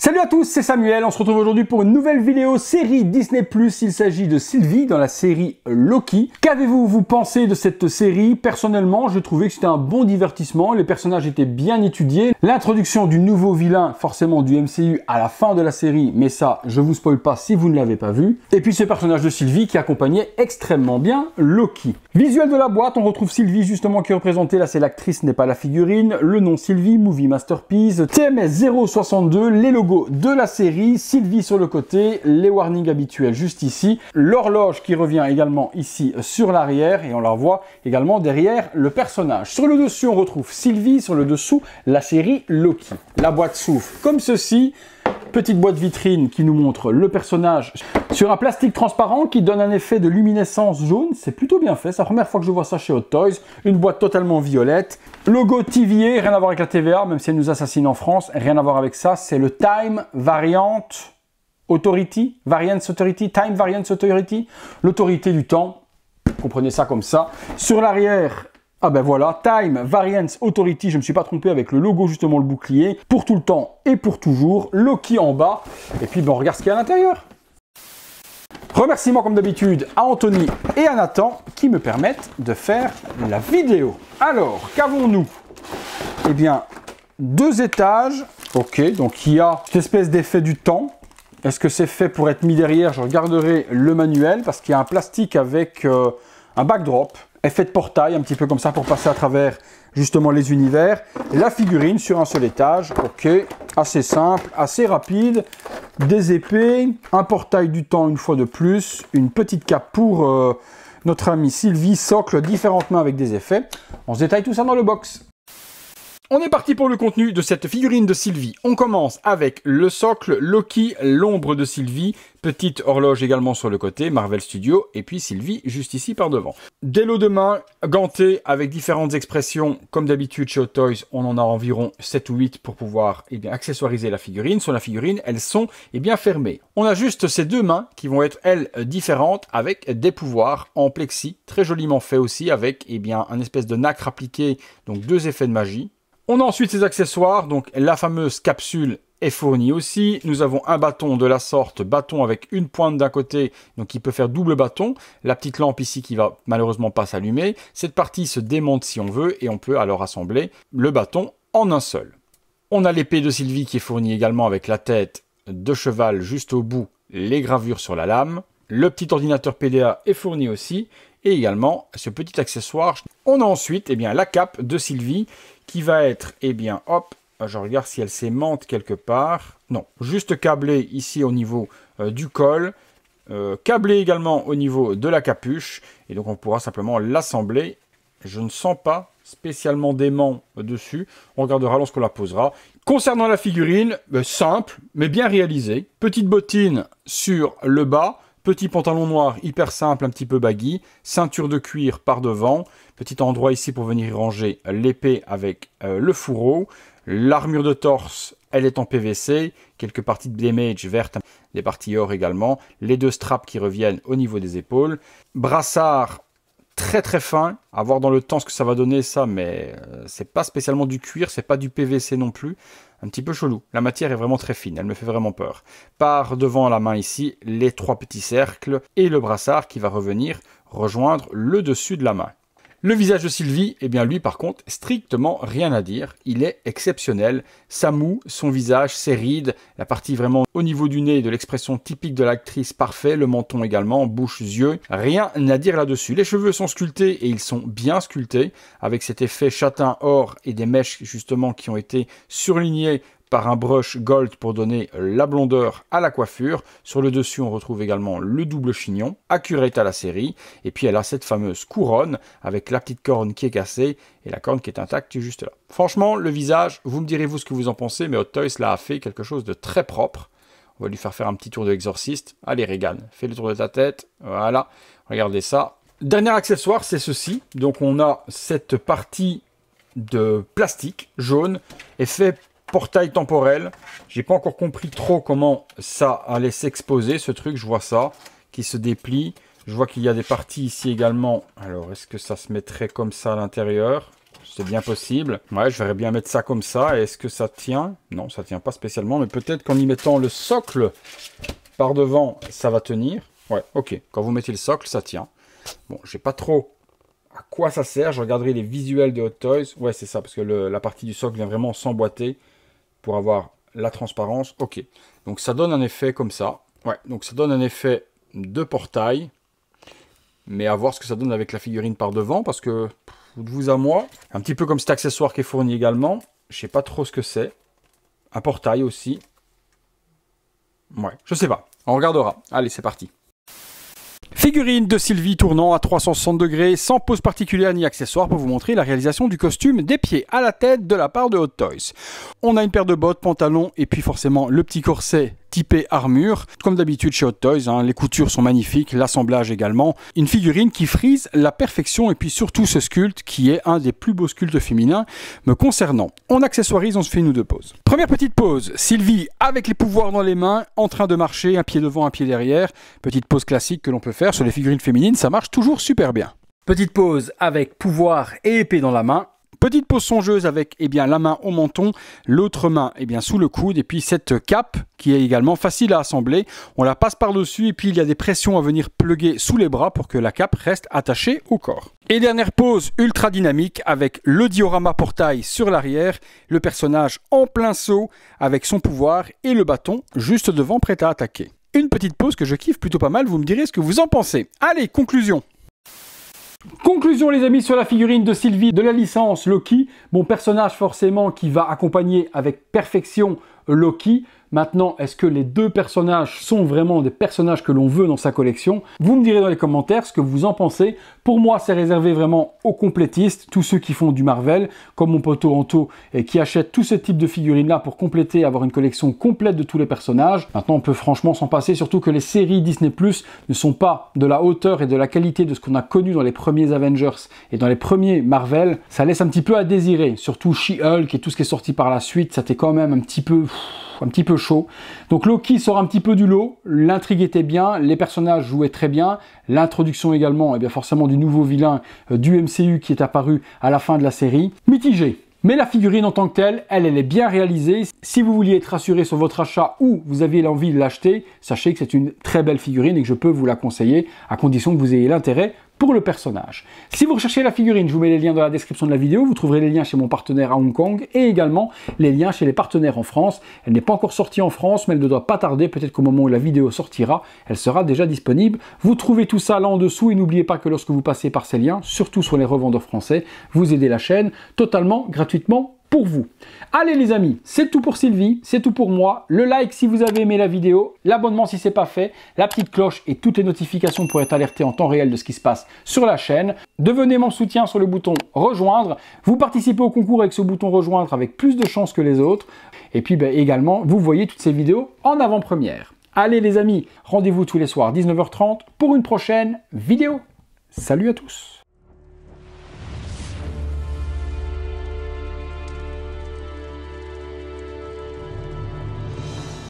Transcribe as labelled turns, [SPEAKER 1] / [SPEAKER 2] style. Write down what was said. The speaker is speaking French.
[SPEAKER 1] Salut à tous, c'est Samuel. On se retrouve aujourd'hui pour une nouvelle vidéo série Disney+. Il s'agit de Sylvie dans la série Loki. Qu'avez-vous pensé de cette série Personnellement, je trouvais que c'était un bon divertissement. Les personnages étaient bien étudiés. L'introduction du nouveau vilain, forcément du MCU, à la fin de la série, mais ça, je vous spoil pas si vous ne l'avez pas vu. Et puis ce personnage de Sylvie qui accompagnait extrêmement bien Loki. Visuel de la boîte, on retrouve Sylvie justement qui est représentée. Là, c'est l'actrice, n'est pas la figurine. Le nom Sylvie, Movie Masterpiece, TMS 062, les logos de la série, Sylvie sur le côté, les warnings habituels juste ici, l'horloge qui revient également ici sur l'arrière et on la voit également derrière le personnage. Sur le dessus, on retrouve Sylvie, sur le dessous, la série Loki. La boîte souffle comme ceci, petite boîte vitrine qui nous montre le personnage. Sur un plastique transparent qui donne un effet de luminescence jaune, c'est plutôt bien fait. C'est la première fois que je vois ça chez Hot Toys. Une boîte totalement violette. Logo TVA, rien à voir avec la TVA, même si elle nous assassine en France. Rien à voir avec ça. C'est le Time Variant Authority. Variance Authority. Time Variance Authority. L'autorité du temps. Comprenez ça comme ça. Sur l'arrière, ah ben voilà, Time, Variance, Authority, je ne me suis pas trompé avec le logo, justement le bouclier, pour tout le temps et pour toujours, Loki en bas, et puis ben on regarde ce qu'il y a à l'intérieur. Remerciements comme d'habitude à Anthony et à Nathan qui me permettent de faire la vidéo. Alors, qu'avons-nous Eh bien, deux étages. Ok, donc il y a cette espèce d'effet du temps. Est-ce que c'est fait pour être mis derrière Je regarderai le manuel parce qu'il y a un plastique avec euh, un backdrop effet de portail, un petit peu comme ça pour passer à travers justement les univers. La figurine sur un seul étage, ok, assez simple, assez rapide. Des épées, un portail du temps une fois de plus, une petite cape pour euh, notre ami Sylvie, socle, différentes avec des effets. On se détaille tout ça dans le box. On est parti pour le contenu de cette figurine de Sylvie. On commence avec le socle, Loki, l'ombre de Sylvie, petite horloge également sur le côté, Marvel Studio, et puis Sylvie juste ici par devant. Des lots de main gantés avec différentes expressions, comme d'habitude chez Hot Toys, on en a environ 7 ou 8 pour pouvoir eh bien, accessoiriser la figurine. Sur la figurine, elles sont eh bien, fermées. On a juste ces deux mains qui vont être, elles, différentes, avec des pouvoirs en plexi, très joliment fait aussi, avec eh bien, un espèce de nacre appliqué, donc deux effets de magie, on a ensuite ses accessoires, donc la fameuse capsule est fournie aussi. Nous avons un bâton de la sorte, bâton avec une pointe d'un côté, donc il peut faire double bâton. La petite lampe ici qui va malheureusement pas s'allumer. Cette partie se démonte si on veut et on peut alors assembler le bâton en un seul. On a l'épée de Sylvie qui est fournie également avec la tête de cheval juste au bout, les gravures sur la lame. Le petit ordinateur PDA est fourni aussi et également ce petit accessoire. On a ensuite eh bien, la cape de Sylvie qui va être, eh bien, hop, je regarde si elle s'aimante quelque part. Non, juste câblée ici au niveau euh, du col. Euh, câblée également au niveau de la capuche. Et donc on pourra simplement l'assembler. Je ne sens pas spécialement d'aimant dessus. On regardera lorsqu'on la posera. Concernant la figurine, euh, simple mais bien réalisée. Petite bottine sur le bas. Petit pantalon noir, hyper simple, un petit peu baggy. Ceinture de cuir par devant. Petit endroit ici pour venir ranger l'épée avec euh, le fourreau. L'armure de torse, elle est en PVC. Quelques parties de damage verte, des parties or également. Les deux straps qui reviennent au niveau des épaules. Brassard très très fin. À voir dans le temps ce que ça va donner ça, mais euh, c'est pas spécialement du cuir, c'est pas du PVC non plus un petit peu chelou. La matière est vraiment très fine, elle me fait vraiment peur. Par devant la main ici, les trois petits cercles et le brassard qui va revenir rejoindre le dessus de la main. Le visage de Sylvie, eh bien lui par contre, strictement rien à dire, il est exceptionnel. Sa moue, son visage, ses rides, la partie vraiment au niveau du nez et de l'expression typique de l'actrice, parfait, le menton également, bouche, yeux, rien à dire là-dessus. Les cheveux sont sculptés et ils sont bien sculptés, avec cet effet châtain or et des mèches justement qui ont été surlignées par un brush gold pour donner la blondeur à la coiffure. Sur le dessus, on retrouve également le double chignon, accurate à la série. Et puis elle a cette fameuse couronne avec la petite corne qui est cassée et la corne qui est intacte juste là. Franchement, le visage, vous me direz vous ce que vous en pensez, mais Hot Toys a fait quelque chose de très propre. On va lui faire faire un petit tour de l'exorciste. Allez Regan, fais le tour de ta tête. Voilà, regardez ça. Dernier accessoire, c'est ceci. Donc on a cette partie de plastique jaune Et fait portail temporel. J'ai pas encore compris trop comment ça allait s'exposer, ce truc. Je vois ça qui se déplie. Je vois qu'il y a des parties ici également. Alors, est-ce que ça se mettrait comme ça à l'intérieur C'est bien possible. Ouais, je verrais bien mettre ça comme ça. Est-ce que ça tient Non, ça tient pas spécialement. Mais peut-être qu'en y mettant le socle par devant, ça va tenir. Ouais, ok. Quand vous mettez le socle, ça tient. Bon, je pas trop à quoi ça sert. Je regarderai les visuels de Hot Toys. Ouais, c'est ça, parce que la partie du socle vient vraiment s'emboîter pour avoir la transparence. Ok. Donc ça donne un effet comme ça. Ouais, donc ça donne un effet de portail. Mais à voir ce que ça donne avec la figurine par devant, parce que de vous à moi, un petit peu comme cet accessoire qui est fourni également, je sais pas trop ce que c'est. Un portail aussi. Ouais, je sais pas. On regardera. Allez, c'est parti. Figurine de Sylvie tournant à 360 degrés, sans pose particulière ni accessoire pour vous montrer la réalisation du costume des pieds à la tête de la part de Hot Toys. On a une paire de bottes, pantalons et puis forcément le petit corset Typé armure. Comme d'habitude chez Hot Toys, hein, les coutures sont magnifiques, l'assemblage également. Une figurine qui frise la perfection et puis surtout ce sculpte qui est un des plus beaux sculptes féminins me concernant. On accessoirise, on se fait une ou deux pauses. Première petite pause, Sylvie avec les pouvoirs dans les mains, en train de marcher, un pied devant, un pied derrière. Petite pause classique que l'on peut faire sur les figurines féminines, ça marche toujours super bien. Petite pause avec pouvoir et épée dans la main, Petite pause songeuse avec eh bien, la main au menton, l'autre main eh bien, sous le coude et puis cette cape qui est également facile à assembler. On la passe par-dessus et puis il y a des pressions à venir pluguer sous les bras pour que la cape reste attachée au corps. Et dernière pose ultra dynamique avec le diorama portail sur l'arrière, le personnage en plein saut avec son pouvoir et le bâton juste devant prêt à attaquer. Une petite pause que je kiffe plutôt pas mal, vous me direz ce que vous en pensez. Allez, conclusion Conclusion les amis sur la figurine de Sylvie de la licence Loki, bon personnage forcément qui va accompagner avec perfection Loki. Maintenant, est-ce que les deux personnages sont vraiment des personnages que l'on veut dans sa collection Vous me direz dans les commentaires ce que vous en pensez. Pour moi, c'est réservé vraiment aux complétistes, tous ceux qui font du Marvel, comme mon pote Anto, et qui achètent tous ces types de figurines-là pour compléter, avoir une collection complète de tous les personnages. Maintenant, on peut franchement s'en passer, surtout que les séries Disney Plus ne sont pas de la hauteur et de la qualité de ce qu'on a connu dans les premiers Avengers et dans les premiers Marvel. Ça laisse un petit peu à désirer, surtout She-Hulk et tout ce qui est sorti par la suite, ça t'est quand même un petit peu un petit peu chaud. Donc Loki sort un petit peu du lot, l'intrigue était bien, les personnages jouaient très bien, l'introduction également, et eh bien forcément du nouveau vilain euh, du MCU qui est apparu à la fin de la série. Mitigé, mais la figurine en tant que telle, elle, elle est bien réalisée. Si vous vouliez être rassuré sur votre achat ou vous aviez l'envie de l'acheter, sachez que c'est une très belle figurine et que je peux vous la conseiller à condition que vous ayez l'intérêt pour le personnage. Si vous recherchez la figurine, je vous mets les liens dans la description de la vidéo, vous trouverez les liens chez mon partenaire à Hong Kong et également les liens chez les partenaires en France. Elle n'est pas encore sortie en France, mais elle ne doit pas tarder, peut-être qu'au moment où la vidéo sortira, elle sera déjà disponible. Vous trouvez tout ça là en dessous et n'oubliez pas que lorsque vous passez par ces liens, surtout sur les revendeurs français, vous aidez la chaîne totalement gratuitement pour vous. Allez les amis, c'est tout pour Sylvie, c'est tout pour moi. Le like si vous avez aimé la vidéo, l'abonnement si c'est pas fait, la petite cloche et toutes les notifications pour être alerté en temps réel de ce qui se passe sur la chaîne. Devenez mon soutien sur le bouton rejoindre. Vous participez au concours avec ce bouton rejoindre avec plus de chances que les autres. Et puis ben, également, vous voyez toutes ces vidéos en avant-première. Allez les amis, rendez-vous tous les soirs 19h30 pour une prochaine vidéo. Salut à tous